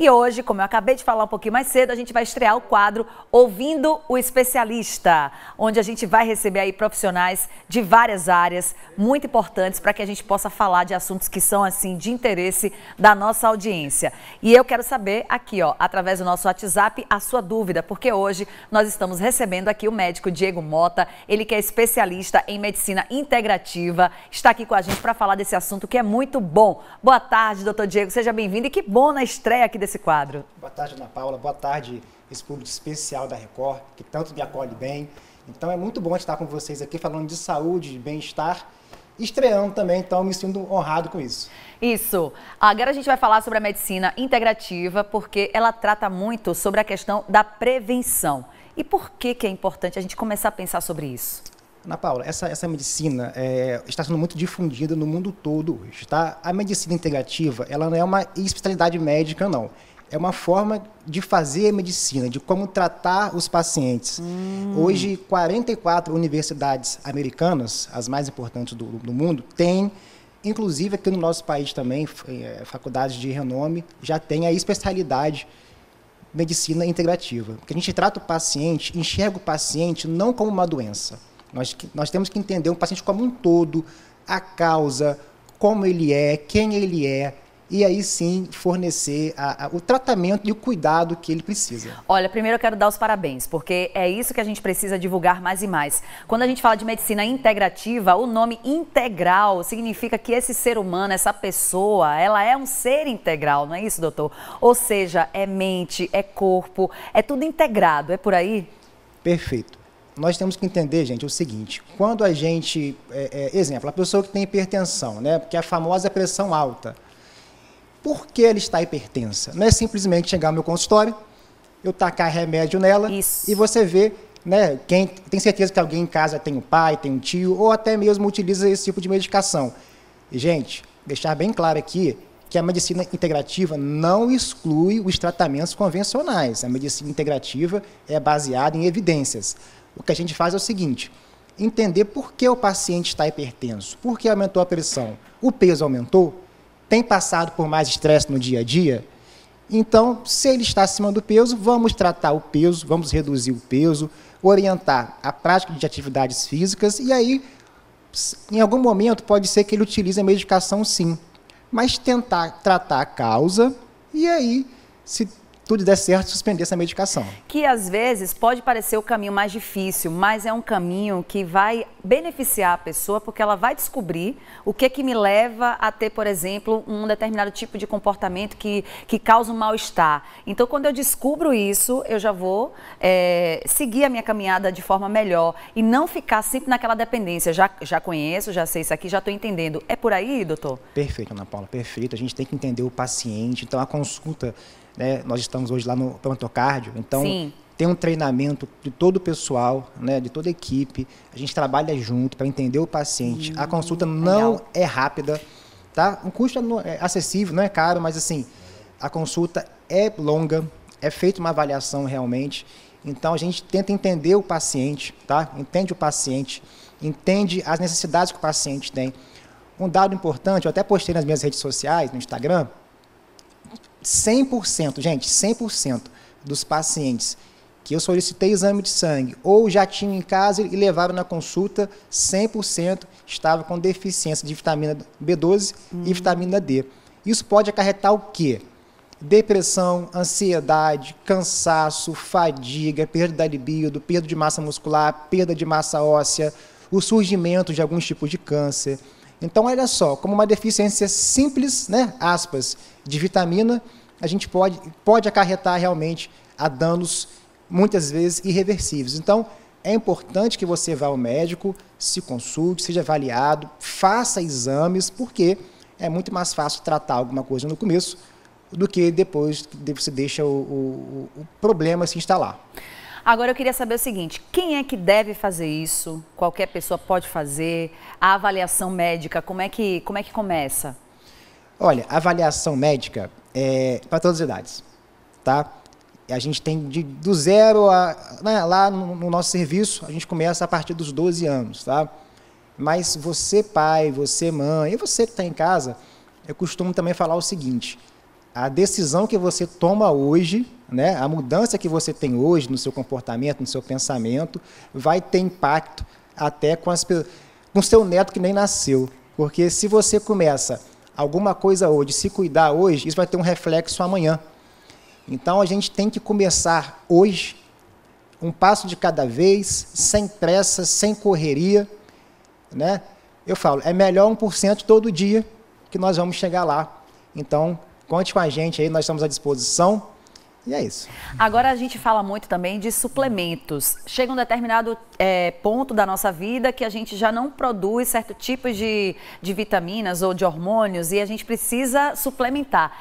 E hoje, como eu acabei de falar um pouquinho mais cedo, a gente vai estrear o quadro Ouvindo o Especialista, onde a gente vai receber aí profissionais de várias áreas muito importantes para que a gente possa falar de assuntos que são assim de interesse da nossa audiência. E eu quero saber aqui, ó, através do nosso WhatsApp, a sua dúvida, porque hoje nós estamos recebendo aqui o médico Diego Mota, ele que é especialista em medicina integrativa, está aqui com a gente para falar desse assunto que é muito bom. Boa tarde, doutor Diego, seja bem-vindo e que bom na estreia aqui desse esse quadro. Boa tarde, Ana Paula. Boa tarde, esse público especial da Record, que tanto me acolhe bem. Então é muito bom estar com vocês aqui falando de saúde, de bem-estar estreando também, então me sinto honrado com isso. Isso. Agora a gente vai falar sobre a medicina integrativa, porque ela trata muito sobre a questão da prevenção. E por que, que é importante a gente começar a pensar sobre isso? Ana Paula, essa, essa medicina é, está sendo muito difundida no mundo todo hoje, tá? A medicina integrativa, ela não é uma especialidade médica, não. É uma forma de fazer medicina, de como tratar os pacientes. Hum. Hoje, 44 universidades americanas, as mais importantes do, do mundo, têm Inclusive aqui no nosso país também, é, faculdades de renome já têm a especialidade medicina integrativa. Porque a gente trata o paciente, enxerga o paciente não como uma doença. Nós, nós temos que entender o paciente como um todo, a causa, como ele é, quem ele é, e aí sim fornecer a, a, o tratamento e o cuidado que ele precisa. Olha, primeiro eu quero dar os parabéns, porque é isso que a gente precisa divulgar mais e mais. Quando a gente fala de medicina integrativa, o nome integral significa que esse ser humano, essa pessoa, ela é um ser integral, não é isso, doutor? Ou seja, é mente, é corpo, é tudo integrado, é por aí? Perfeito nós temos que entender, gente, o seguinte: quando a gente, é, é, exemplo, a pessoa que tem hipertensão, né, que é a famosa pressão alta, por que ela está hipertensa? Não é simplesmente chegar ao meu consultório, eu tacar remédio nela Isso. e você vê, né, quem tem certeza que alguém em casa tem um pai, tem um tio ou até mesmo utiliza esse tipo de medicação. E, gente, deixar bem claro aqui que a medicina integrativa não exclui os tratamentos convencionais. A medicina integrativa é baseada em evidências. O que a gente faz é o seguinte: entender por que o paciente está hipertenso, por que aumentou a pressão, o peso aumentou, tem passado por mais estresse no dia a dia. Então, se ele está acima do peso, vamos tratar o peso, vamos reduzir o peso, orientar a prática de atividades físicas e aí, em algum momento, pode ser que ele utilize a medicação sim, mas tentar tratar a causa e aí, se tudo der certo, suspender essa medicação. Que às vezes pode parecer o caminho mais difícil, mas é um caminho que vai beneficiar a pessoa porque ela vai descobrir o que é que me leva a ter, por exemplo, um determinado tipo de comportamento que, que causa um mal-estar. Então, quando eu descubro isso, eu já vou é, seguir a minha caminhada de forma melhor e não ficar sempre naquela dependência. Já, já conheço, já sei isso aqui, já estou entendendo. É por aí, doutor? Perfeito, Ana Paula, perfeito. A gente tem que entender o paciente. Então, a consulta né? Nós estamos hoje lá no plantocárdio, então Sim. tem um treinamento de todo o pessoal, né? de toda a equipe. A gente trabalha junto para entender o paciente. Hum, a consulta não legal. é rápida, tá? o custo é, é acessível, não é caro, mas assim, a consulta é longa, é feita uma avaliação realmente. Então a gente tenta entender o paciente, tá? Entende o paciente, entende as necessidades que o paciente tem. Um dado importante, eu até postei nas minhas redes sociais, no Instagram, 100%, gente, 100% dos pacientes que eu solicitei exame de sangue ou já tinham em casa e levaram na consulta, 100% estava com deficiência de vitamina B12 e hum. vitamina D. Isso pode acarretar o quê? Depressão, ansiedade, cansaço, fadiga, perda da libido, perda de massa muscular, perda de massa óssea, o surgimento de alguns tipos de câncer então, olha só, como uma deficiência simples, né, aspas, de vitamina, a gente pode, pode acarretar realmente a danos muitas vezes irreversíveis. Então, é importante que você vá ao médico, se consulte, seja avaliado, faça exames, porque é muito mais fácil tratar alguma coisa no começo do que depois que você deixa o, o, o problema se instalar. Agora eu queria saber o seguinte: quem é que deve fazer isso? Qualquer pessoa pode fazer? A avaliação médica, como é que, como é que começa? Olha, avaliação médica é para todas as idades, tá? A gente tem de, do zero a, né, lá no, no nosso serviço, a gente começa a partir dos 12 anos, tá? Mas você pai, você mãe, e você que está em casa, eu costumo também falar o seguinte: a decisão que você toma hoje né? A mudança que você tem hoje no seu comportamento, no seu pensamento, vai ter impacto até com, as, com seu neto que nem nasceu. Porque se você começa alguma coisa hoje, se cuidar hoje, isso vai ter um reflexo amanhã. Então a gente tem que começar hoje, um passo de cada vez, sem pressa, sem correria. Né? Eu falo, é melhor 1% todo dia que nós vamos chegar lá. Então, conte com a gente aí, nós estamos à disposição. E é isso. Agora a gente fala muito também de suplementos. Chega um determinado é, ponto da nossa vida que a gente já não produz certo tipo de, de vitaminas ou de hormônios e a gente precisa suplementar.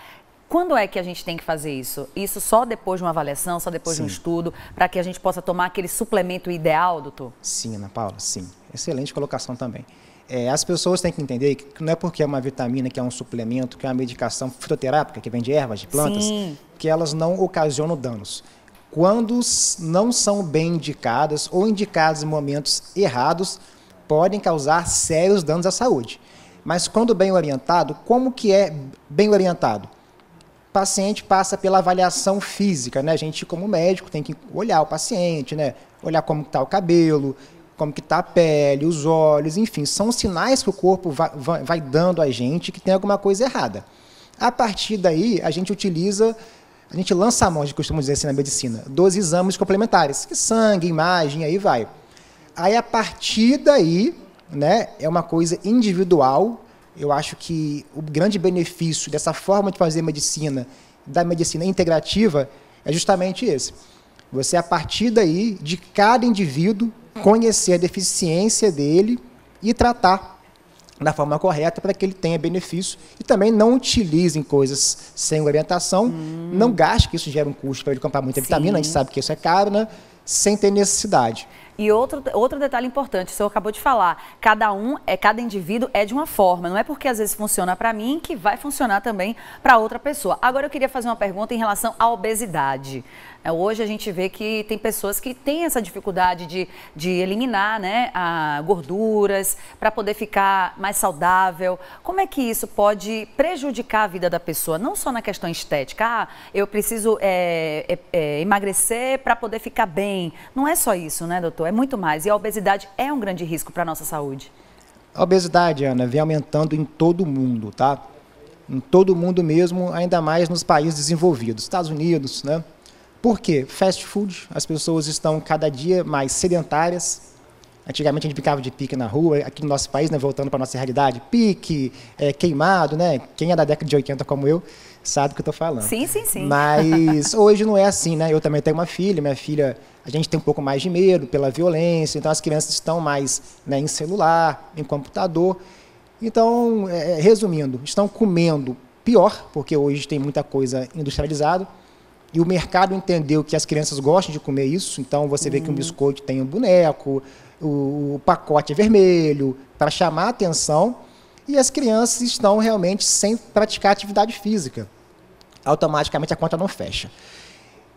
Quando é que a gente tem que fazer isso? Isso só depois de uma avaliação, só depois sim. de um estudo, para que a gente possa tomar aquele suplemento ideal, doutor? Sim, Ana Paula, sim. Excelente colocação também. É, as pessoas têm que entender que não é porque é uma vitamina, que é um suplemento, que é uma medicação fitoterápica, que vem de ervas, de plantas, Sim. que elas não ocasionam danos. Quando não são bem indicadas ou indicadas em momentos errados, podem causar sérios danos à saúde. Mas quando bem orientado, como que é bem orientado? O paciente passa pela avaliação física, né? A gente, como médico, tem que olhar o paciente, né? Olhar como está o cabelo, como que está a pele, os olhos, enfim, são sinais que o corpo vai, vai, dando a gente que tem alguma coisa errada. A partir daí, a gente utiliza a gente lança a mão, a gente costuma dizer assim na medicina, dos exames complementares, que sangue, imagem, aí vai. Aí a partir daí, né, é uma coisa individual. Eu acho que o grande benefício dessa forma de fazer medicina, da medicina integrativa, é justamente esse. Você a partir daí, de cada indivíduo, conhecer a deficiência dele e tratar da forma correta para que ele tenha benefício e também não utilizem coisas sem orientação, hum. não gaste, que isso gera um custo para ele comprar muita Sim. vitamina, a gente sabe que isso é caro, né? sem ter necessidade. E outro, outro detalhe importante, o senhor acabou de falar, cada um, é cada indivíduo é de uma forma, não é porque às vezes funciona para mim que vai funcionar também para outra pessoa. Agora eu queria fazer uma pergunta em relação à obesidade. É, hoje a gente vê que tem pessoas que têm essa dificuldade de, de eliminar né, gorduras para poder ficar mais saudável. Como é que isso pode prejudicar a vida da pessoa? Não só na questão estética, ah, eu preciso é, é, é, emagrecer para poder ficar bem. Não é só isso, né, doutor? é muito mais. E a obesidade é um grande risco para a nossa saúde. A obesidade, Ana, vem aumentando em todo o mundo, tá? Em todo o mundo mesmo, ainda mais nos países desenvolvidos, Estados Unidos, né? Por quê? Fast food, as pessoas estão cada dia mais sedentárias. Antigamente a gente ficava de pique na rua, aqui no nosso país, né, voltando para a nossa realidade, pique, é, queimado, né? Quem é da década de 80 como eu, sabe o que eu estou falando. Sim, sim, sim. Mas hoje não é assim, né? Eu também tenho uma filha, minha filha a gente tem um pouco mais de medo pela violência, então as crianças estão mais né, em celular, em computador. Então, é, é, resumindo, estão comendo pior, porque hoje tem muita coisa industrializada, e o mercado entendeu que as crianças gostam de comer isso, então você vê que um uhum. biscoito tem um boneco, o, o pacote é vermelho, para chamar a atenção, e as crianças estão realmente sem praticar atividade física. Automaticamente a conta não fecha.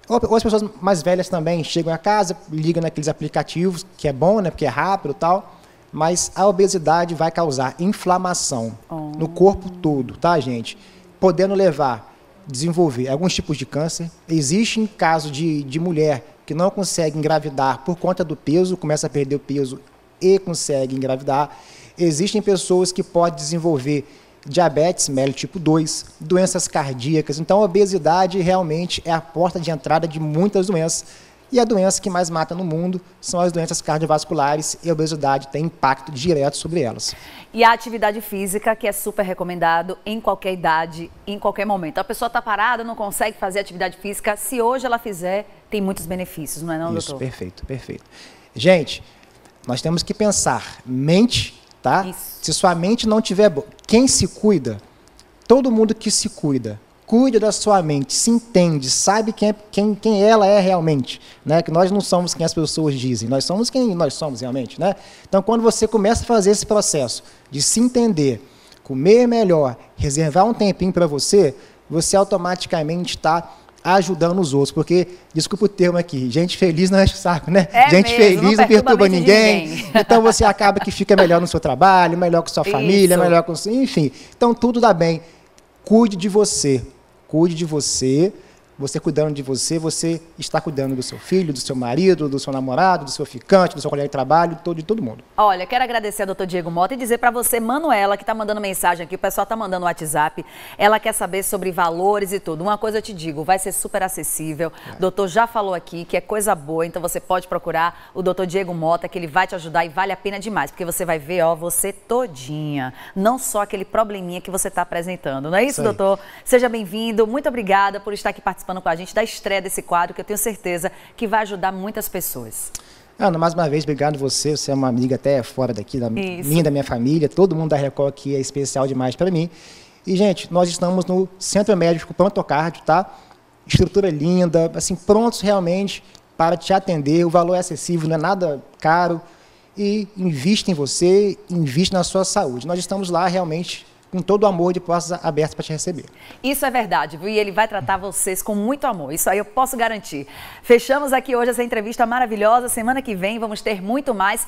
Ou as pessoas mais velhas também chegam a casa, ligam naqueles aplicativos, que é bom, né? Porque é rápido e tal. Mas a obesidade vai causar inflamação oh. no corpo todo, tá, gente? Podendo levar, desenvolver alguns tipos de câncer. Existe em caso de, de mulher que não consegue engravidar por conta do peso, começa a perder o peso e consegue engravidar. Existem pessoas que podem desenvolver diabetes mellitus tipo 2, doenças cardíacas. Então, a obesidade realmente é a porta de entrada de muitas doenças. E a doença que mais mata no mundo são as doenças cardiovasculares e a obesidade tem impacto direto sobre elas. E a atividade física, que é super recomendado em qualquer idade, em qualquer momento. A pessoa está parada, não consegue fazer atividade física. Se hoje ela fizer, tem muitos benefícios, não é não, Isso, doutor? Isso, perfeito, perfeito. Gente, nós temos que pensar mente, tá? Isso. Se sua mente não tiver boa, quem se cuida? Todo mundo que se cuida, cuida da sua mente, se entende, sabe quem, é, quem, quem ela é realmente, né? Que nós não somos quem as pessoas dizem, nós somos quem nós somos realmente, né? Então, quando você começa a fazer esse processo de se entender, comer melhor, reservar um tempinho para você, você automaticamente está ajudando os outros. Porque, desculpa o termo aqui, gente feliz não enche o saco, né? É gente mesmo, feliz não, perturba, ninguém. ninguém. Então você acaba que fica melhor no seu trabalho, melhor com sua Isso. família, melhor com. Enfim. Então tudo dá bem. Cuide de você. Cuide de você. Você cuidando de você, você está cuidando do seu filho, do seu marido, do seu namorado, do seu ficante, do seu colega de trabalho, todo, de todo mundo. Olha, quero agradecer ao doutor Diego Mota e dizer para você, Manuela, que está mandando mensagem aqui, o pessoal está mandando WhatsApp, ela quer saber sobre valores e tudo. Uma coisa eu te digo, vai ser super acessível. É. O doutor já falou aqui que é coisa boa, então você pode procurar o doutor Diego Mota, que ele vai te ajudar e vale a pena demais, porque você vai ver, ó, você todinha, não só aquele probleminha que você está apresentando. Não é isso, isso doutor? Seja bem-vindo, muito obrigada por estar aqui participando participando com a gente da estreia desse quadro, que eu tenho certeza que vai ajudar muitas pessoas. Ana, mais uma vez, obrigado você. Você é uma amiga até fora daqui, da Isso. minha, da minha família. Todo mundo da Record aqui é especial demais para mim. E, gente, nós estamos no Centro Médico Prontocardio, tá? Estrutura linda, assim, prontos realmente para te atender. O valor é acessível, não é nada caro. E invista em você, invista na sua saúde. Nós estamos lá realmente com todo o amor de portas abertas para te receber. Isso é verdade, viu? E ele vai tratar vocês com muito amor. Isso aí eu posso garantir. Fechamos aqui hoje essa entrevista maravilhosa. Semana que vem vamos ter muito mais.